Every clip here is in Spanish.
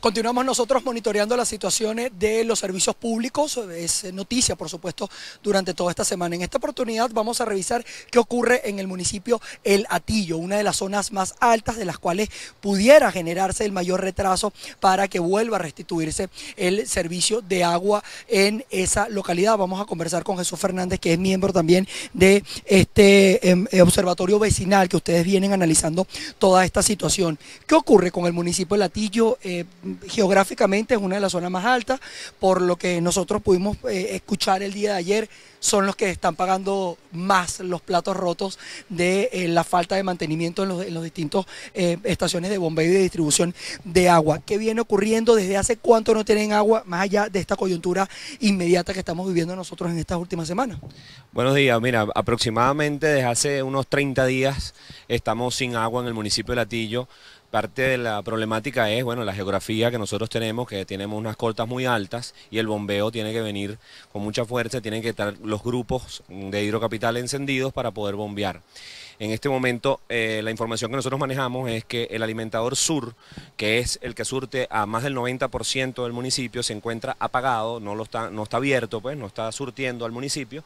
Continuamos nosotros monitoreando las situaciones de los servicios públicos. Es noticia, por supuesto, durante toda esta semana. En esta oportunidad vamos a revisar qué ocurre en el municipio El Atillo, una de las zonas más altas de las cuales pudiera generarse el mayor retraso para que vuelva a restituirse el servicio de agua en esa localidad. Vamos a conversar con Jesús Fernández, que es miembro también de este em, eh, observatorio vecinal que ustedes vienen analizando toda esta situación. ¿Qué ocurre con el municipio El Atillo? Eh, geográficamente es una de las zonas más altas, por lo que nosotros pudimos eh, escuchar el día de ayer, son los que están pagando más los platos rotos de eh, la falta de mantenimiento en los, distintos eh, estaciones de bombeo y de distribución de agua. ¿Qué viene ocurriendo? ¿Desde hace cuánto no tienen agua, más allá de esta coyuntura inmediata que estamos viviendo nosotros en estas últimas semanas? Buenos días, mira, aproximadamente desde hace unos 30 días estamos sin agua en el municipio de Latillo Parte de la problemática es, bueno, la geografía que nosotros tenemos, que tenemos unas cortas muy altas y el bombeo tiene que venir con mucha fuerza, tienen que estar los grupos de hidrocapital encendidos para poder bombear. En este momento, eh, la información que nosotros manejamos es que el alimentador sur, que es el que surte a más del 90% del municipio, se encuentra apagado, no, lo está, no está abierto, pues, no está surtiendo al municipio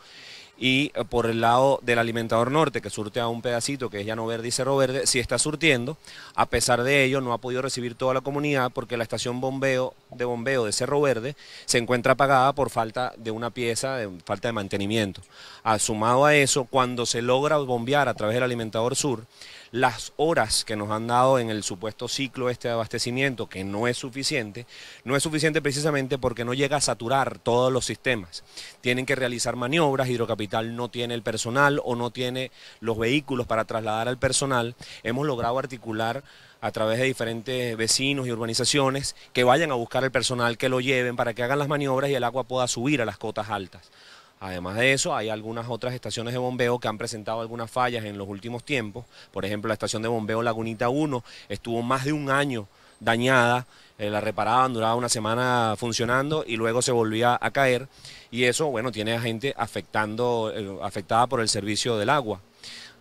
y eh, por el lado del alimentador norte, que surte a un pedacito que es Llano Verde y Cerro Verde, sí está surtiendo, a pesar de ello no ha podido recibir toda la comunidad porque la estación bombeo, de bombeo de Cerro Verde se encuentra apagada por falta de una pieza, de falta de mantenimiento. Ah, sumado a eso, cuando se logra bombear a través del alimentador sur, las horas que nos han dado en el supuesto ciclo este abastecimiento, que no es suficiente, no es suficiente precisamente porque no llega a saturar todos los sistemas. Tienen que realizar maniobras, Hidrocapital no tiene el personal o no tiene los vehículos para trasladar al personal. Hemos logrado articular a través de diferentes vecinos y urbanizaciones que vayan a buscar el personal, que lo lleven para que hagan las maniobras y el agua pueda subir a las cotas altas. Además de eso, hay algunas otras estaciones de bombeo que han presentado algunas fallas en los últimos tiempos. Por ejemplo, la estación de bombeo Lagunita 1 estuvo más de un año dañada, eh, la reparaban, duraba una semana funcionando y luego se volvía a caer. Y eso, bueno, tiene a gente afectando, eh, afectada por el servicio del agua.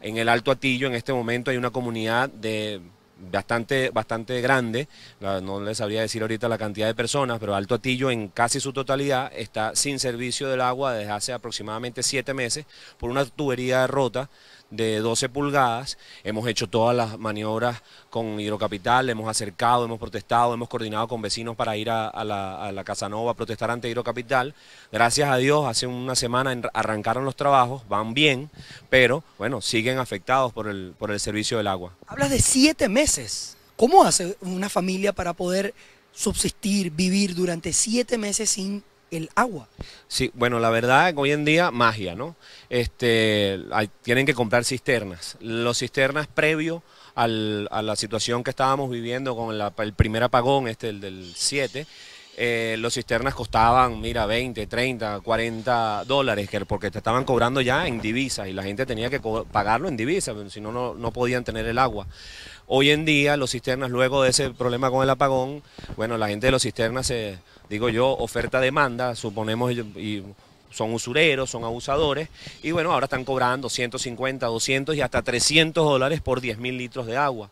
En el Alto Atillo, en este momento, hay una comunidad de bastante, bastante grande, no les sabría decir ahorita la cantidad de personas, pero Alto Atillo en casi su totalidad está sin servicio del agua desde hace aproximadamente siete meses por una tubería rota de 12 pulgadas. Hemos hecho todas las maniobras con Hidrocapital, hemos acercado, hemos protestado, hemos coordinado con vecinos para ir a, la, Casanova a protestar ante Hidrocapital. Gracias a Dios, hace una semana arrancaron los trabajos, van bien, pero bueno, siguen afectados por el, por el servicio del agua. Hablas de siete meses. ¿Cómo hace una familia para poder subsistir, vivir durante siete meses sin el agua. Sí, bueno, la verdad hoy en día magia, ¿no? Este, tienen que comprar cisternas. Los cisternas previo a la situación que estábamos viviendo con el primer apagón, este, el del 7, eh, los cisternas costaban, mira, 20, 30, 40 dólares, porque te estaban cobrando ya en divisas y la gente tenía que pagarlo en divisas, si no, no podían tener el agua. Hoy en día, los cisternas, luego de ese problema con el apagón, bueno, la gente de los cisternas, se, digo yo, oferta-demanda, suponemos, y son usureros, son abusadores, y bueno, ahora están cobrando 150, 200 y hasta 300 dólares por 10 mil litros de agua.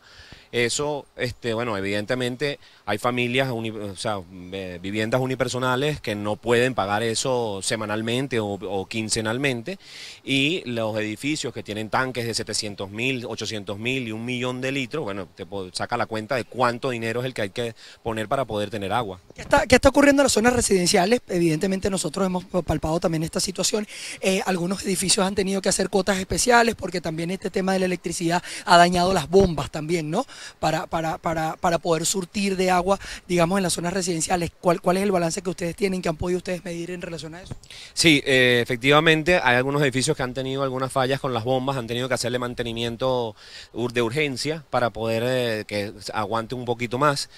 Eso, este, bueno, evidentemente hay familias, o sea, eh, viviendas unipersonales que no pueden pagar eso semanalmente o, o quincenalmente y los edificios que tienen tanques de 700 mil, 800 mil y un millón de litros, bueno, te saca la cuenta de cuánto dinero es el que hay que poner para poder tener agua qué está ocurriendo en las zonas residenciales? Evidentemente nosotros hemos palpado también esta situación. Eh, algunos edificios han tenido que hacer cuotas especiales porque también este tema de la electricidad ha dañado las bombas también, ¿no? Para, para, para, para poder surtir de agua, digamos, en las zonas residenciales. ¿Cuál, ¿Cuál es el balance que ustedes tienen, que han podido ustedes medir en relación a eso? Sí, eh, efectivamente hay algunos edificios que han tenido algunas fallas con las bombas, han tenido que hacerle mantenimiento de urgencia para poder eh, que aguante un poquito más.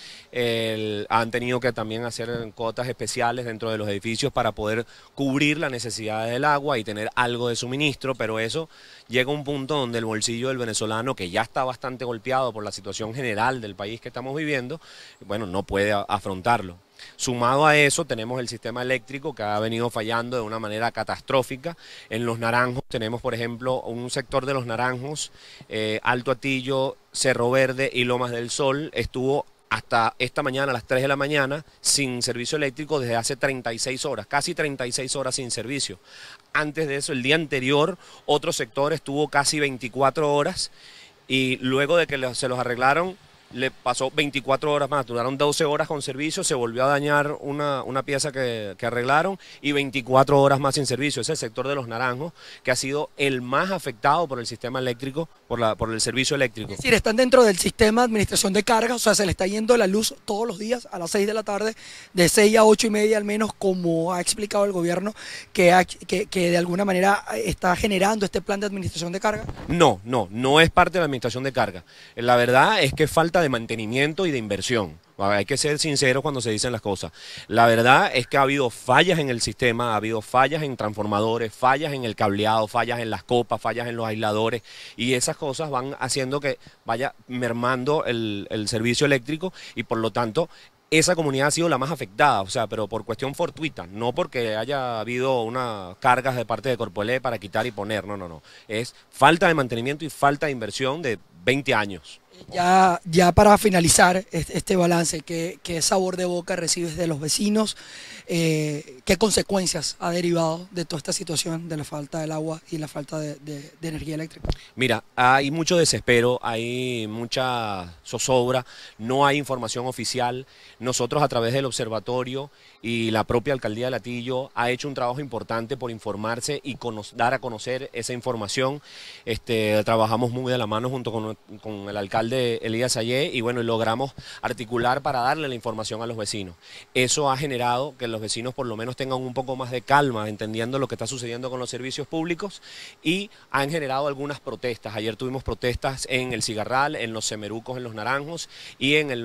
han tenido que también hacer cotas especiales dentro de los edificios para poder cubrir las necesidades del agua y tener algo de suministro, pero eso llega a un punto donde el bolsillo del venezolano, que ya está bastante golpeado por la situación general del país que estamos viviendo, bueno, no puede afrontarlo. Sumado a eso, tenemos el sistema eléctrico que ha venido fallando de una manera catastrófica. En los naranjos tenemos, por ejemplo, un sector de los naranjos, eh, Alto Atillo, Cerro Verde y Lomas del Sol, estuvo hasta esta mañana a las 3 de la mañana sin servicio eléctrico desde hace 36 horas, casi 36 horas sin servicio. Antes de eso, el día anterior, otro sector estuvo casi 24 horas y luego de que se los arreglaron le pasó 24 horas más, duraron 12 horas con servicio, se volvió a dañar una, pieza que, arreglaron y 24 horas más sin servicio. Es el sector de los naranjos que ha sido el más afectado por el sistema eléctrico, por, la, por el servicio eléctrico. Es están dentro del sistema de administración de carga? o sea, se le está yendo la luz todos los días a las 6 de la tarde, de 6 a 8 y media al menos, como ha explicado el gobierno, que, que, de alguna manera está generando este plan de administración de carga. No, no, no es parte de la administración de carga. La verdad es que falta de mantenimiento y de inversión. Hay que ser sinceros cuando se dicen las cosas. La verdad es que ha habido fallas en el sistema, ha habido fallas en transformadores, fallas en el cableado, fallas en las copas, fallas en los aisladores y esas cosas van haciendo que vaya mermando el, servicio eléctrico y por lo tanto esa comunidad ha sido la más afectada, o sea, pero por cuestión fortuita, no porque haya habido unas cargas de parte de Corpoelé para quitar y poner, no, no, no. Es falta de mantenimiento y falta de inversión de 20 años. Ya, ya para finalizar este balance, ¿qué, sabor de boca recibes de los vecinos? Eh, ¿Qué consecuencias ha derivado de toda esta situación de la falta del agua y la falta de, energía eléctrica? Mira, hay mucho desespero, hay mucha zozobra, no hay información oficial. Nosotros a través del observatorio y la propia alcaldía de Latillo ha hecho un trabajo importante por informarse y dar a conocer esa información. Este, trabajamos muy de la mano junto con con, el alcalde Elías Ayer y bueno, logramos articular para darle la información a los vecinos. Eso ha generado que los vecinos por lo menos tengan un poco más de calma, entendiendo lo que está sucediendo con los servicios públicos y han generado algunas protestas. Ayer tuvimos protestas en el Cigarral, en los Semerucos, en los Naranjos y en el,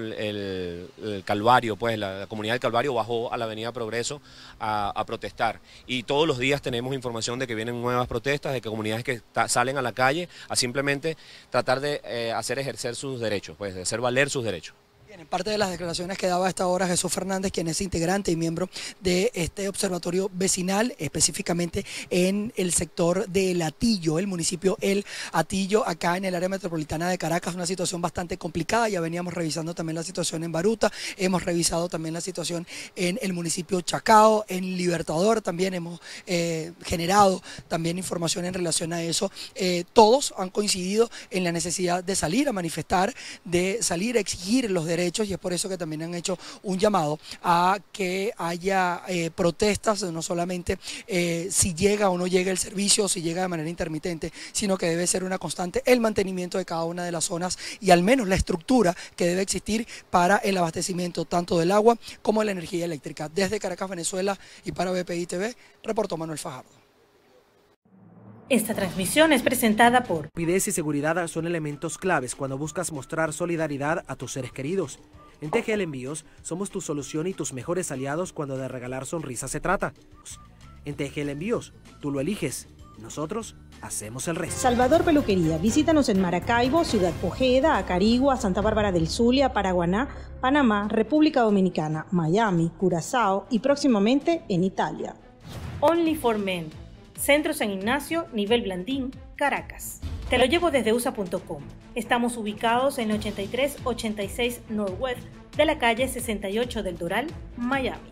Calvario, pues la, comunidad del Calvario bajó a la Avenida Progreso a, protestar. Y todos los días tenemos información de que vienen nuevas protestas, de que comunidades que salen a la calle a simplemente tratar de eh, hacer ejercer sus derechos, pues, de hacer valer sus derechos en parte de las declaraciones que daba a esta hora Jesús Fernández, quien es integrante y miembro de este observatorio vecinal, específicamente en el sector del Atillo, el municipio El Atillo, acá en el área metropolitana de Caracas, una situación bastante complicada. Ya veníamos revisando también la situación en Baruta, hemos revisado también la situación en el municipio Chacao, en Libertador también hemos eh, generado también información en relación a eso. Eh, todos han coincidido en la necesidad de salir a manifestar, de salir a exigir los derechos hechos y es por eso que también han hecho un llamado a que haya eh, protestas, no solamente eh, si llega o no llega el servicio, si llega de manera intermitente, sino que debe ser una constante el mantenimiento de cada una de las zonas y al menos la estructura que debe existir para el abastecimiento tanto del agua como de la energía eléctrica. Desde Caracas, Venezuela y para BPI TV, reportó Manuel Fajardo. Esta transmisión es presentada por... Pidez y seguridad son elementos claves cuando buscas mostrar solidaridad a tus seres queridos. En TGL Envíos somos tu solución y tus mejores aliados cuando de regalar sonrisas se trata. En TGL Envíos, tú lo eliges. Nosotros hacemos el resto. Salvador Peluquería. Visítanos en Maracaibo, Ciudad Ojeda, Acarigua, Santa Bárbara del Zulia, Paraguaná, Panamá, República Dominicana, Miami, Curazao y próximamente en Italia. Only for Men Centro San Ignacio, nivel Blandín, Caracas. Te lo llevo desde usa.com. Estamos ubicados en 8386 Northwest de la calle 68 del Doral, Miami.